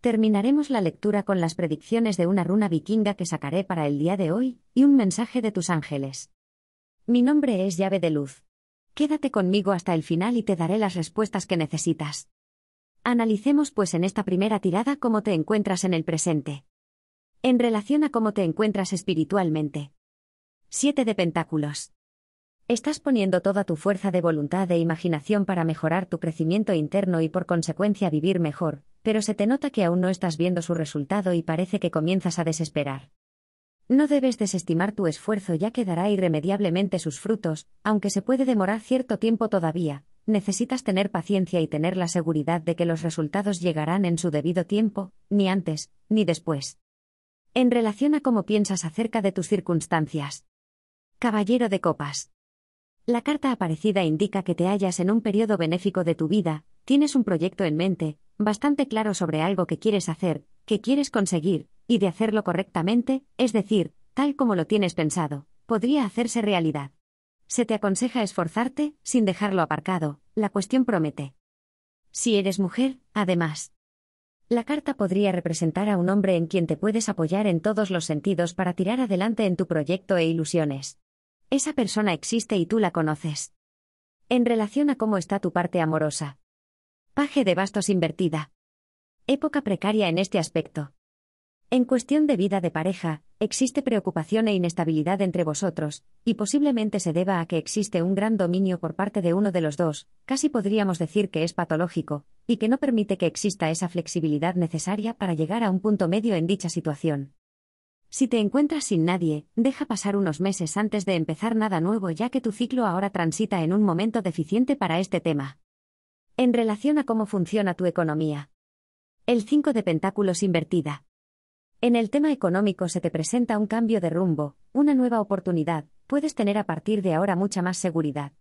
Terminaremos la lectura con las predicciones de una runa vikinga que sacaré para el día de hoy, y un mensaje de tus ángeles. Mi nombre es llave de luz. Quédate conmigo hasta el final y te daré las respuestas que necesitas. Analicemos pues en esta primera tirada cómo te encuentras en el presente. En relación a cómo te encuentras espiritualmente. 7 de Pentáculos. Estás poniendo toda tu fuerza de voluntad e imaginación para mejorar tu crecimiento interno y por consecuencia vivir mejor, pero se te nota que aún no estás viendo su resultado y parece que comienzas a desesperar. No debes desestimar tu esfuerzo ya que dará irremediablemente sus frutos, aunque se puede demorar cierto tiempo todavía, necesitas tener paciencia y tener la seguridad de que los resultados llegarán en su debido tiempo, ni antes, ni después. En relación a cómo piensas acerca de tus circunstancias. Caballero de Copas. La carta aparecida indica que te hallas en un periodo benéfico de tu vida, Tienes un proyecto en mente, bastante claro sobre algo que quieres hacer, que quieres conseguir, y de hacerlo correctamente, es decir, tal como lo tienes pensado, podría hacerse realidad. Se te aconseja esforzarte, sin dejarlo aparcado, la cuestión promete. Si eres mujer, además. La carta podría representar a un hombre en quien te puedes apoyar en todos los sentidos para tirar adelante en tu proyecto e ilusiones. Esa persona existe y tú la conoces. En relación a cómo está tu parte amorosa, Paje de bastos invertida. Época precaria en este aspecto. En cuestión de vida de pareja, existe preocupación e inestabilidad entre vosotros, y posiblemente se deba a que existe un gran dominio por parte de uno de los dos, casi podríamos decir que es patológico, y que no permite que exista esa flexibilidad necesaria para llegar a un punto medio en dicha situación. Si te encuentras sin nadie, deja pasar unos meses antes de empezar nada nuevo ya que tu ciclo ahora transita en un momento deficiente para este tema en relación a cómo funciona tu economía. El 5 de Pentáculos invertida. En el tema económico se te presenta un cambio de rumbo, una nueva oportunidad, puedes tener a partir de ahora mucha más seguridad.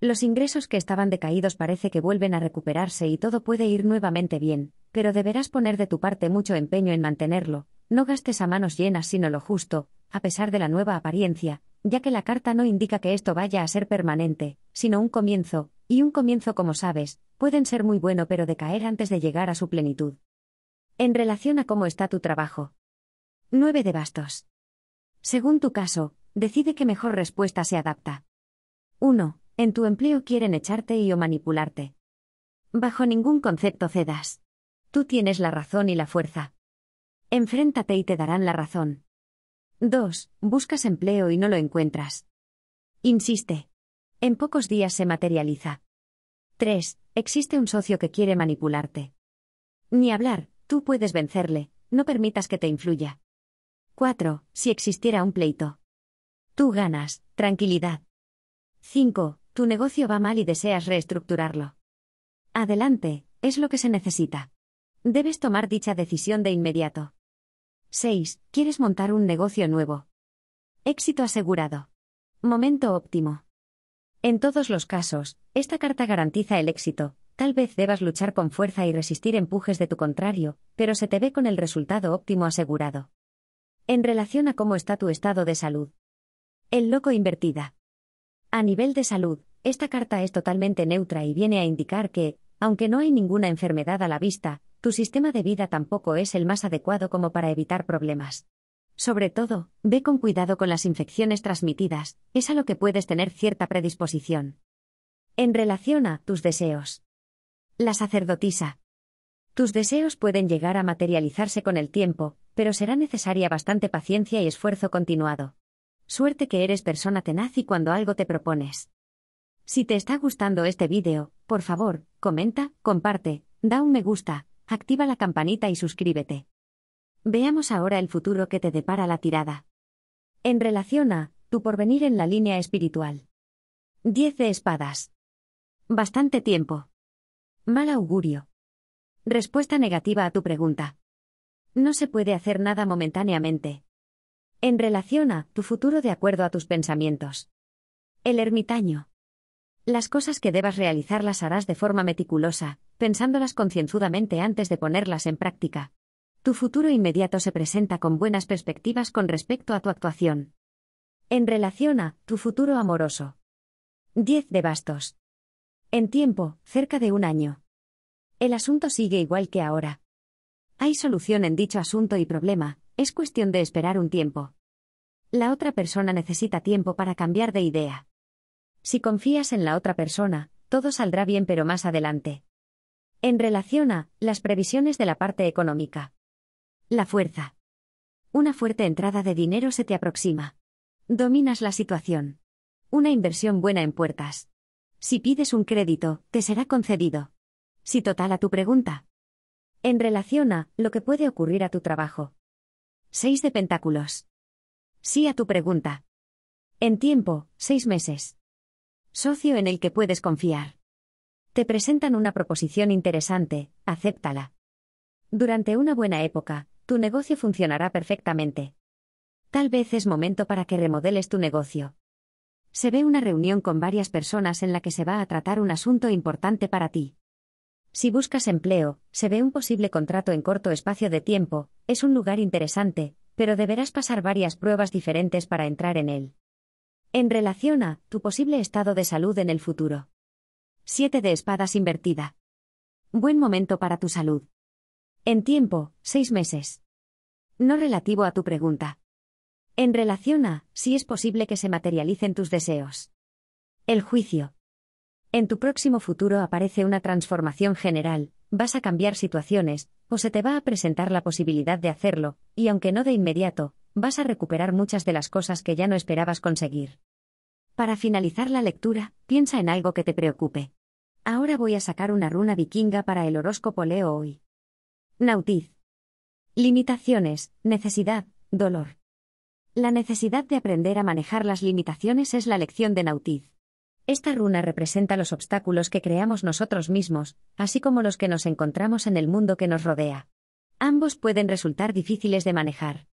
Los ingresos que estaban decaídos parece que vuelven a recuperarse y todo puede ir nuevamente bien, pero deberás poner de tu parte mucho empeño en mantenerlo, no gastes a manos llenas sino lo justo, a pesar de la nueva apariencia, ya que la carta no indica que esto vaya a ser permanente, sino un comienzo, y un comienzo, como sabes, pueden ser muy bueno pero decaer antes de llegar a su plenitud. En relación a cómo está tu trabajo. 9 de bastos. Según tu caso, decide qué mejor respuesta se adapta. 1. En tu empleo quieren echarte y o manipularte. Bajo ningún concepto cedas. Tú tienes la razón y la fuerza. Enfréntate y te darán la razón. 2. Buscas empleo y no lo encuentras. Insiste. En pocos días se materializa. 3. Existe un socio que quiere manipularte. Ni hablar, tú puedes vencerle, no permitas que te influya. 4. Si existiera un pleito. Tú ganas, tranquilidad. 5. Tu negocio va mal y deseas reestructurarlo. Adelante, es lo que se necesita. Debes tomar dicha decisión de inmediato. 6. Quieres montar un negocio nuevo. Éxito asegurado. Momento óptimo. En todos los casos, esta carta garantiza el éxito. Tal vez debas luchar con fuerza y resistir empujes de tu contrario, pero se te ve con el resultado óptimo asegurado. En relación a cómo está tu estado de salud. El loco invertida. A nivel de salud, esta carta es totalmente neutra y viene a indicar que, aunque no hay ninguna enfermedad a la vista, tu sistema de vida tampoco es el más adecuado como para evitar problemas. Sobre todo, ve con cuidado con las infecciones transmitidas, es a lo que puedes tener cierta predisposición. En relación a tus deseos. La sacerdotisa. Tus deseos pueden llegar a materializarse con el tiempo, pero será necesaria bastante paciencia y esfuerzo continuado. Suerte que eres persona tenaz y cuando algo te propones. Si te está gustando este vídeo, por favor, comenta, comparte, da un me gusta, activa la campanita y suscríbete. Veamos ahora el futuro que te depara la tirada. En relación a, tu porvenir en la línea espiritual. 10 de espadas. Bastante tiempo. Mal augurio. Respuesta negativa a tu pregunta. No se puede hacer nada momentáneamente. En relación a, tu futuro de acuerdo a tus pensamientos. El ermitaño. Las cosas que debas realizar las harás de forma meticulosa, pensándolas concienzudamente antes de ponerlas en práctica tu futuro inmediato se presenta con buenas perspectivas con respecto a tu actuación. En relación a tu futuro amoroso. 10 de bastos. En tiempo, cerca de un año. El asunto sigue igual que ahora. Hay solución en dicho asunto y problema, es cuestión de esperar un tiempo. La otra persona necesita tiempo para cambiar de idea. Si confías en la otra persona, todo saldrá bien pero más adelante. En relación a las previsiones de la parte económica. La fuerza. Una fuerte entrada de dinero se te aproxima. Dominas la situación. Una inversión buena en puertas. Si pides un crédito, te será concedido. Si total a tu pregunta. En relación a lo que puede ocurrir a tu trabajo. 6 de pentáculos. Sí a tu pregunta. En tiempo, 6 meses. Socio en el que puedes confiar. Te presentan una proposición interesante, acéptala. Durante una buena época, tu negocio funcionará perfectamente. Tal vez es momento para que remodeles tu negocio. Se ve una reunión con varias personas en la que se va a tratar un asunto importante para ti. Si buscas empleo, se ve un posible contrato en corto espacio de tiempo, es un lugar interesante, pero deberás pasar varias pruebas diferentes para entrar en él. En relación a tu posible estado de salud en el futuro. 7 de espadas invertida. Buen momento para tu salud. En tiempo, seis meses. No relativo a tu pregunta. En relación a, si es posible que se materialicen tus deseos. El juicio. En tu próximo futuro aparece una transformación general, vas a cambiar situaciones, o se te va a presentar la posibilidad de hacerlo, y aunque no de inmediato, vas a recuperar muchas de las cosas que ya no esperabas conseguir. Para finalizar la lectura, piensa en algo que te preocupe. Ahora voy a sacar una runa vikinga para el horóscopo Leo hoy. Nautiz. Limitaciones, necesidad, dolor. La necesidad de aprender a manejar las limitaciones es la lección de Nautiz. Esta runa representa los obstáculos que creamos nosotros mismos, así como los que nos encontramos en el mundo que nos rodea. Ambos pueden resultar difíciles de manejar.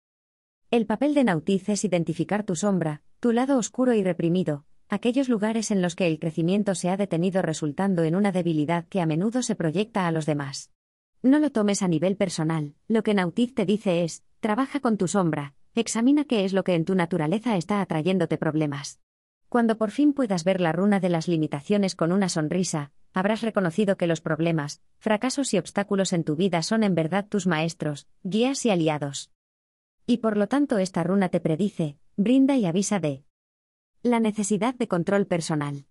El papel de Nautiz es identificar tu sombra, tu lado oscuro y reprimido, aquellos lugares en los que el crecimiento se ha detenido resultando en una debilidad que a menudo se proyecta a los demás. No lo tomes a nivel personal, lo que Nautiz te dice es, trabaja con tu sombra, examina qué es lo que en tu naturaleza está atrayéndote problemas. Cuando por fin puedas ver la runa de las limitaciones con una sonrisa, habrás reconocido que los problemas, fracasos y obstáculos en tu vida son en verdad tus maestros, guías y aliados. Y por lo tanto esta runa te predice, brinda y avisa de la necesidad de control personal.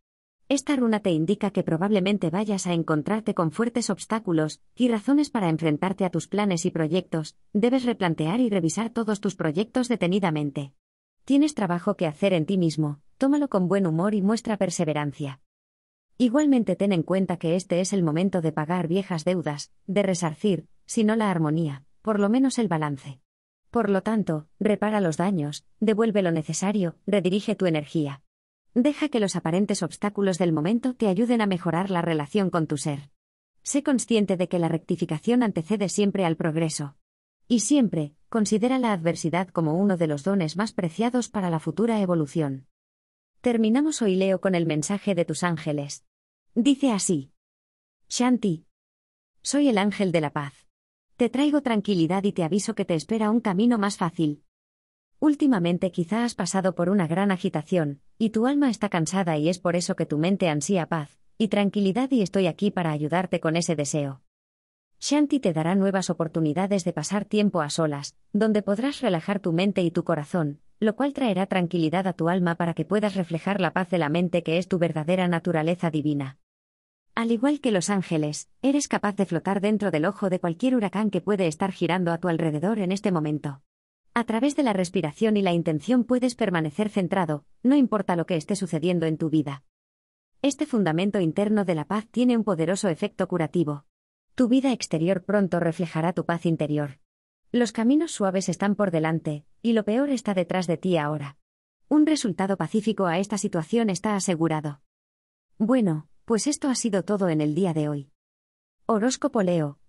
Esta runa te indica que probablemente vayas a encontrarte con fuertes obstáculos y razones para enfrentarte a tus planes y proyectos, debes replantear y revisar todos tus proyectos detenidamente. Tienes trabajo que hacer en ti mismo, tómalo con buen humor y muestra perseverancia. Igualmente ten en cuenta que este es el momento de pagar viejas deudas, de resarcir, si no la armonía, por lo menos el balance. Por lo tanto, repara los daños, devuelve lo necesario, redirige tu energía. Deja que los aparentes obstáculos del momento te ayuden a mejorar la relación con tu ser. Sé consciente de que la rectificación antecede siempre al progreso. Y siempre, considera la adversidad como uno de los dones más preciados para la futura evolución. Terminamos hoy Leo con el mensaje de tus ángeles. Dice así. Shanti. Soy el ángel de la paz. Te traigo tranquilidad y te aviso que te espera un camino más fácil. Últimamente quizá has pasado por una gran agitación, y tu alma está cansada y es por eso que tu mente ansía paz y tranquilidad y estoy aquí para ayudarte con ese deseo. Shanti te dará nuevas oportunidades de pasar tiempo a solas, donde podrás relajar tu mente y tu corazón, lo cual traerá tranquilidad a tu alma para que puedas reflejar la paz de la mente que es tu verdadera naturaleza divina. Al igual que los ángeles, eres capaz de flotar dentro del ojo de cualquier huracán que puede estar girando a tu alrededor en este momento. A través de la respiración y la intención puedes permanecer centrado, no importa lo que esté sucediendo en tu vida. Este fundamento interno de la paz tiene un poderoso efecto curativo. Tu vida exterior pronto reflejará tu paz interior. Los caminos suaves están por delante, y lo peor está detrás de ti ahora. Un resultado pacífico a esta situación está asegurado. Bueno, pues esto ha sido todo en el día de hoy. Horóscopo Leo,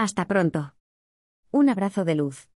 Hasta pronto. Un abrazo de luz.